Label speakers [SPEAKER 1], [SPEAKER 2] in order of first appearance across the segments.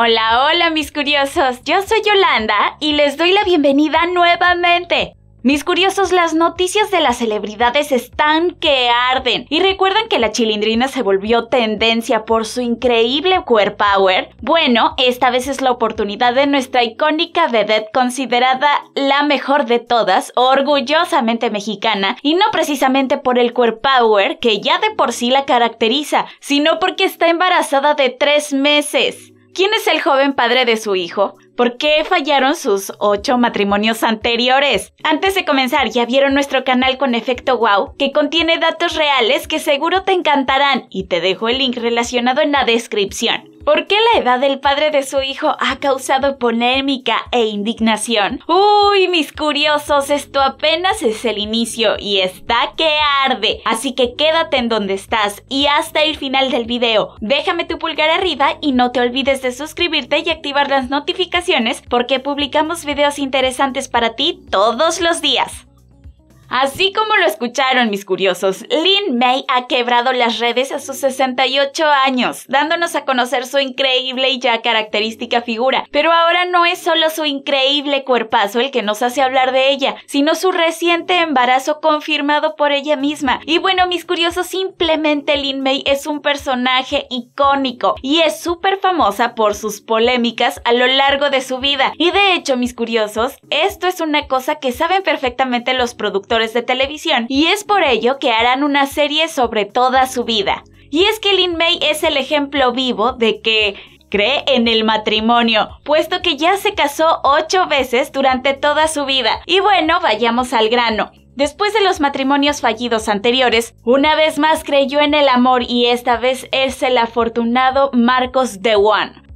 [SPEAKER 1] Hola, hola mis curiosos, yo soy Yolanda y les doy la bienvenida nuevamente. Mis curiosos, las noticias de las celebridades están que arden. ¿Y recuerdan que la chilindrina se volvió tendencia por su increíble queer power? Bueno, esta vez es la oportunidad de nuestra icónica vedette considerada la mejor de todas, orgullosamente mexicana, y no precisamente por el queer power que ya de por sí la caracteriza, sino porque está embarazada de tres meses. ¿Quién es el joven padre de su hijo? ¿Por qué fallaron sus ocho matrimonios anteriores? Antes de comenzar, ya vieron nuestro canal con efecto wow, que contiene datos reales que seguro te encantarán y te dejo el link relacionado en la descripción. ¿Por qué la edad del padre de su hijo ha causado polémica e indignación? Uy, mis curiosos, esto apenas es el inicio y está que arde. Así que quédate en donde estás y hasta el final del video. Déjame tu pulgar arriba y no te olvides de suscribirte y activar las notificaciones porque publicamos videos interesantes para ti todos los días. Así como lo escucharon mis curiosos, Lin May ha quebrado las redes a sus 68 años, dándonos a conocer su increíble y ya característica figura. Pero ahora no es solo su increíble cuerpazo el que nos hace hablar de ella, sino su reciente embarazo confirmado por ella misma. Y bueno, mis curiosos, simplemente Lin May es un personaje icónico y es súper famosa por sus polémicas a lo largo de su vida. Y de hecho, mis curiosos, esto es una cosa que saben perfectamente los productores de televisión y es por ello que harán una serie sobre toda su vida. Y es que Lin May es el ejemplo vivo de que cree en el matrimonio, puesto que ya se casó ocho veces durante toda su vida. Y bueno, vayamos al grano. Después de los matrimonios fallidos anteriores, una vez más creyó en el amor y esta vez es el afortunado Marcos de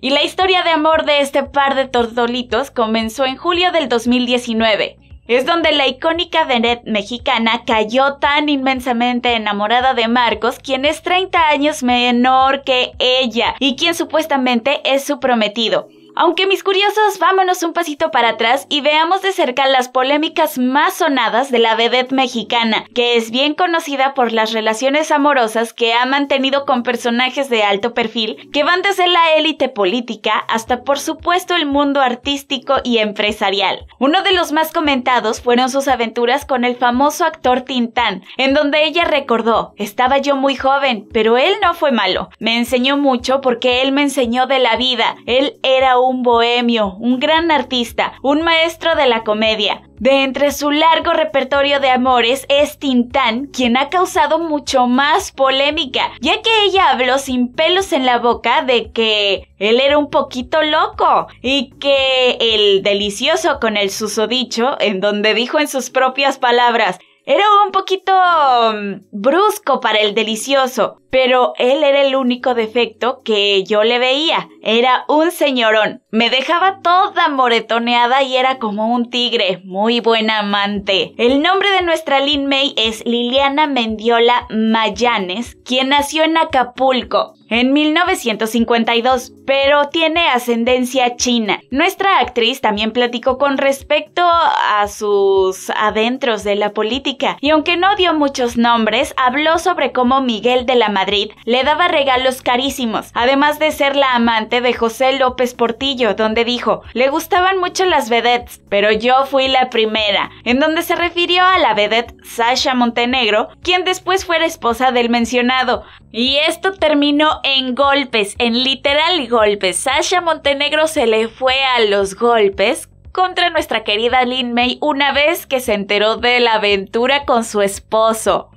[SPEAKER 1] Y la historia de amor de este par de tortolitos comenzó en julio del 2019 es donde la icónica vedette mexicana cayó tan inmensamente enamorada de Marcos, quien es 30 años menor que ella y quien supuestamente es su prometido. Aunque mis curiosos, vámonos un pasito para atrás y veamos de cerca las polémicas más sonadas de la vedette mexicana, que es bien conocida por las relaciones amorosas que ha mantenido con personajes de alto perfil, que van desde la élite política hasta por supuesto el mundo artístico y empresarial. Uno de los más comentados fueron sus aventuras con el famoso actor Tintán, en donde ella recordó, estaba yo muy joven, pero él no fue malo, me enseñó mucho porque él me enseñó de la vida, él era un un bohemio, un gran artista, un maestro de la comedia. De entre su largo repertorio de amores es Tintán quien ha causado mucho más polémica, ya que ella habló sin pelos en la boca de que él era un poquito loco y que el delicioso con el susodicho, en donde dijo en sus propias palabras, era un poquito mm, brusco para el delicioso, pero él era el único defecto que yo le veía. Era un señorón. Me dejaba toda moretoneada y era como un tigre, muy buen amante. El nombre de nuestra Lin May es Liliana Mendiola Mayanes, quien nació en Acapulco en 1952, pero tiene ascendencia china. Nuestra actriz también platicó con respecto a sus adentros de la política y aunque no dio muchos nombres, habló sobre cómo Miguel de la Madrid le daba regalos carísimos, además de ser la amante de José López Portillo, donde dijo, le gustaban mucho las vedettes, pero yo fui la primera, en donde se refirió a la vedette Sasha Montenegro, quien después fuera esposa del mencionado, y esto terminó en golpes, en literal golpes. Sasha Montenegro se le fue a los golpes contra nuestra querida Lin May una vez que se enteró de la aventura con su esposo.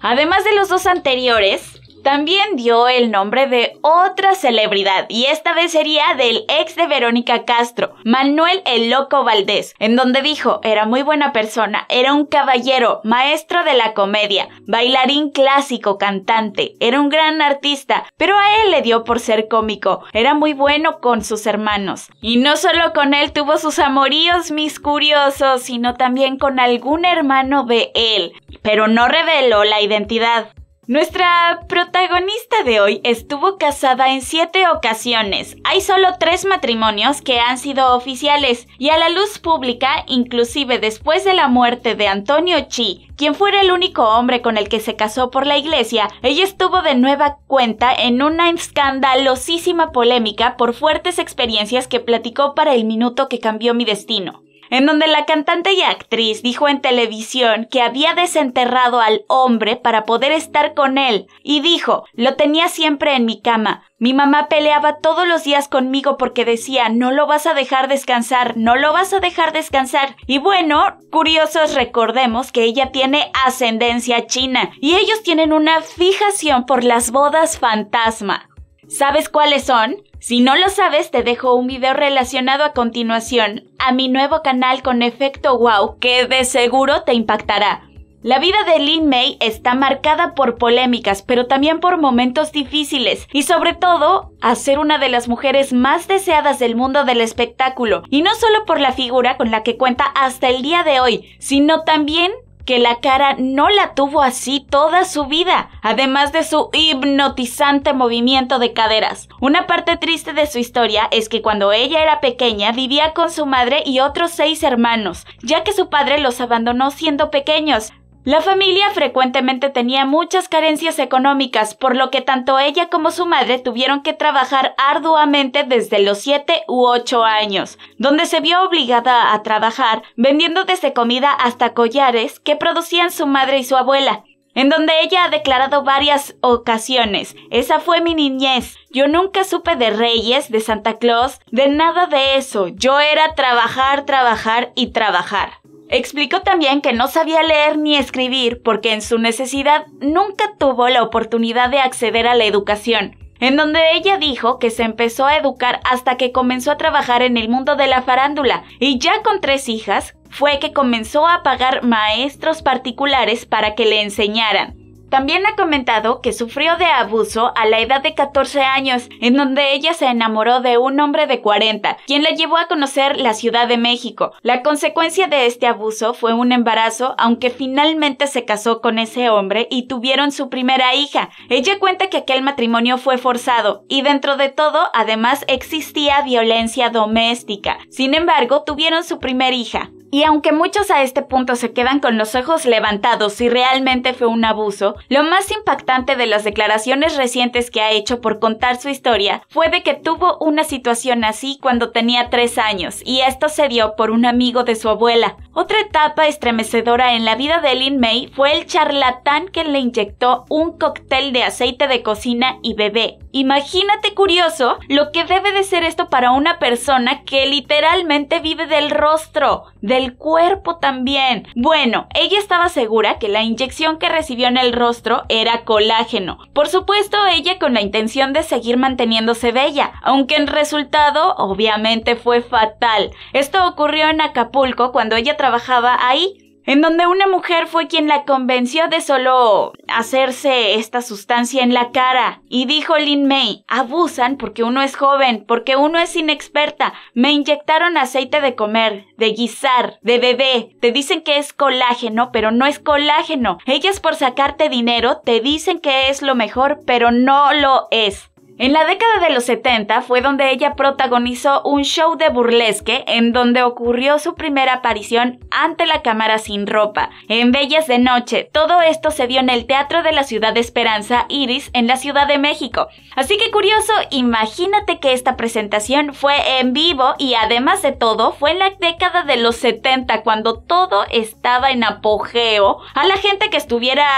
[SPEAKER 1] Además de los dos anteriores, también dio el nombre de otra celebridad y esta vez sería del ex de Verónica Castro, Manuel el Loco Valdés, en donde dijo, era muy buena persona, era un caballero, maestro de la comedia, bailarín clásico, cantante, era un gran artista, pero a él le dio por ser cómico, era muy bueno con sus hermanos. Y no solo con él tuvo sus amoríos, mis curiosos, sino también con algún hermano de él, pero no reveló la identidad. Nuestra protagonista de hoy estuvo casada en siete ocasiones. Hay solo tres matrimonios que han sido oficiales y a la luz pública, inclusive después de la muerte de Antonio Chi, quien fuera el único hombre con el que se casó por la iglesia, ella estuvo de nueva cuenta en una escandalosísima polémica por fuertes experiencias que platicó para el minuto que cambió mi destino en donde la cantante y actriz dijo en televisión que había desenterrado al hombre para poder estar con él, y dijo, lo tenía siempre en mi cama. Mi mamá peleaba todos los días conmigo porque decía, no lo vas a dejar descansar, no lo vas a dejar descansar. Y bueno, curiosos recordemos que ella tiene ascendencia china, y ellos tienen una fijación por las bodas fantasma. ¿Sabes cuáles son? Si no lo sabes, te dejo un video relacionado a continuación a mi nuevo canal con efecto wow que de seguro te impactará. La vida de Lin May está marcada por polémicas, pero también por momentos difíciles y sobre todo a ser una de las mujeres más deseadas del mundo del espectáculo, y no solo por la figura con la que cuenta hasta el día de hoy, sino también que la cara no la tuvo así toda su vida, además de su hipnotizante movimiento de caderas. Una parte triste de su historia es que cuando ella era pequeña vivía con su madre y otros seis hermanos, ya que su padre los abandonó siendo pequeños, la familia frecuentemente tenía muchas carencias económicas, por lo que tanto ella como su madre tuvieron que trabajar arduamente desde los 7 u 8 años, donde se vio obligada a trabajar vendiendo desde comida hasta collares que producían su madre y su abuela, en donde ella ha declarado varias ocasiones, esa fue mi niñez, yo nunca supe de Reyes, de Santa Claus, de nada de eso, yo era trabajar, trabajar y trabajar. Explicó también que no sabía leer ni escribir porque en su necesidad nunca tuvo la oportunidad de acceder a la educación, en donde ella dijo que se empezó a educar hasta que comenzó a trabajar en el mundo de la farándula y ya con tres hijas fue que comenzó a pagar maestros particulares para que le enseñaran. También ha comentado que sufrió de abuso a la edad de 14 años, en donde ella se enamoró de un hombre de 40, quien la llevó a conocer la Ciudad de México. La consecuencia de este abuso fue un embarazo, aunque finalmente se casó con ese hombre y tuvieron su primera hija. Ella cuenta que aquel matrimonio fue forzado y dentro de todo además existía violencia doméstica. Sin embargo, tuvieron su primera hija. Y aunque muchos a este punto se quedan con los ojos levantados si realmente fue un abuso, lo más impactante de las declaraciones recientes que ha hecho por contar su historia fue de que tuvo una situación así cuando tenía tres años y esto se dio por un amigo de su abuela. Otra etapa estremecedora en la vida de Lynn May fue el charlatán que le inyectó un cóctel de aceite de cocina y bebé. Imagínate curioso lo que debe de ser esto para una persona que literalmente vive del rostro, del cuerpo también. Bueno, ella estaba segura que la inyección que recibió en el rostro era colágeno. Por supuesto, ella con la intención de seguir manteniéndose bella, aunque en resultado obviamente fue fatal. Esto ocurrió en Acapulco cuando ella trabajaba ahí, en donde una mujer fue quien la convenció de solo hacerse esta sustancia en la cara. Y dijo Lin May, abusan porque uno es joven, porque uno es inexperta. Me inyectaron aceite de comer, de guisar, de bebé. Te dicen que es colágeno, pero no es colágeno. Ellas por sacarte dinero te dicen que es lo mejor, pero no lo es. En la década de los 70 fue donde ella protagonizó un show de burlesque en donde ocurrió su primera aparición ante la cámara sin ropa, en Bellas de Noche. Todo esto se dio en el Teatro de la Ciudad de Esperanza Iris en la Ciudad de México. Así que curioso, imagínate que esta presentación fue en vivo y además de todo fue en la década de los 70 cuando todo estaba en apogeo a la gente que estuviera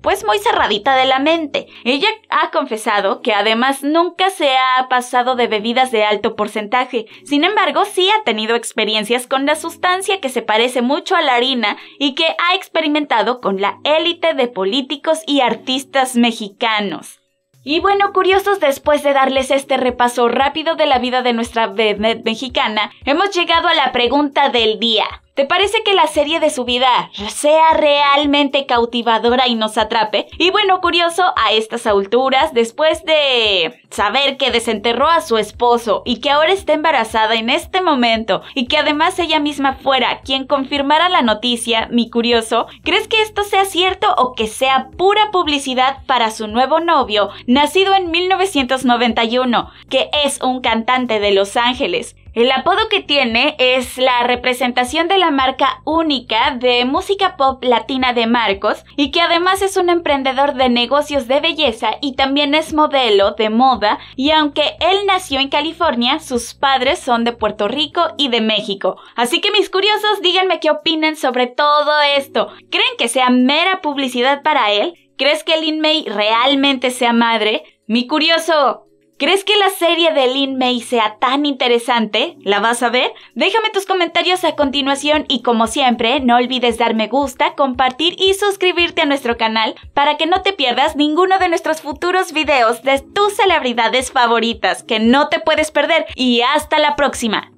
[SPEAKER 1] pues muy cerradita de la mente. Ella ha confesado que además nunca se ha pasado de bebidas de alto porcentaje. Sin embargo, sí ha tenido experiencias con la sustancia que se parece mucho a la harina y que ha experimentado con la élite de políticos y artistas mexicanos. Y bueno, curiosos, después de darles este repaso rápido de la vida de nuestra vedette mexicana, hemos llegado a la pregunta del día. ¿Te parece que la serie de su vida sea realmente cautivadora y nos atrape? Y bueno, curioso, a estas alturas, después de saber que desenterró a su esposo y que ahora está embarazada en este momento y que además ella misma fuera quien confirmara la noticia, mi curioso, ¿crees que esto sea cierto o que sea pura publicidad para su nuevo novio, nacido en 1991, que es un cantante de Los Ángeles? El apodo que tiene es la representación de la marca única de música pop latina de Marcos y que además es un emprendedor de negocios de belleza y también es modelo de moda y aunque él nació en California, sus padres son de Puerto Rico y de México. Así que mis curiosos, díganme qué opinan sobre todo esto. ¿Creen que sea mera publicidad para él? ¿Crees que Lin May realmente sea madre? Mi curioso, ¿Crees que la serie de Lin May sea tan interesante? ¿La vas a ver? Déjame tus comentarios a continuación y como siempre, no olvides dar me gusta, compartir y suscribirte a nuestro canal para que no te pierdas ninguno de nuestros futuros videos de tus celebridades favoritas que no te puedes perder y hasta la próxima.